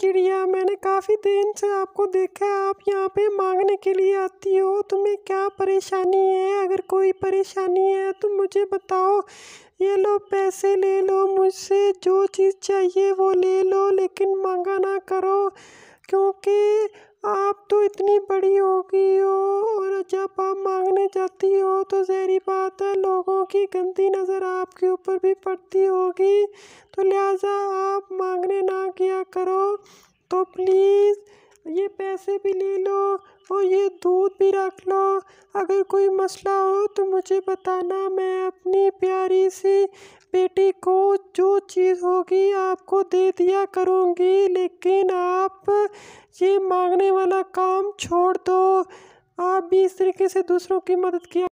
चिड़िया मैंने काफ़ी दिन से आपको देखा है आप यहाँ पे मांगने के लिए आती हो तुम्हें क्या परेशानी है अगर कोई परेशानी है तो मुझे बताओ ये लो पैसे ले लो मुझसे जो चीज़ चाहिए वो ले लो लेकिन मांगा ना करो क्योंकि आप तो इतनी बड़ी हो गई हो और जब आप मांगने जाती हो तो जहरी बात है लोगों की गंदी नज़र आपके ऊपर भी पड़ती होगी तो लिहाजा आप मांगने ना करो तो प्लीज़ ये पैसे भी ले लो और ये दूध भी रख लो अगर कोई मसला हो तो मुझे बताना मैं अपनी प्यारी सी बेटी को जो चीज़ होगी आपको दे दिया करूँगी लेकिन आप ये मांगने वाला काम छोड़ दो आप भी इस तरीके से दूसरों की मदद किया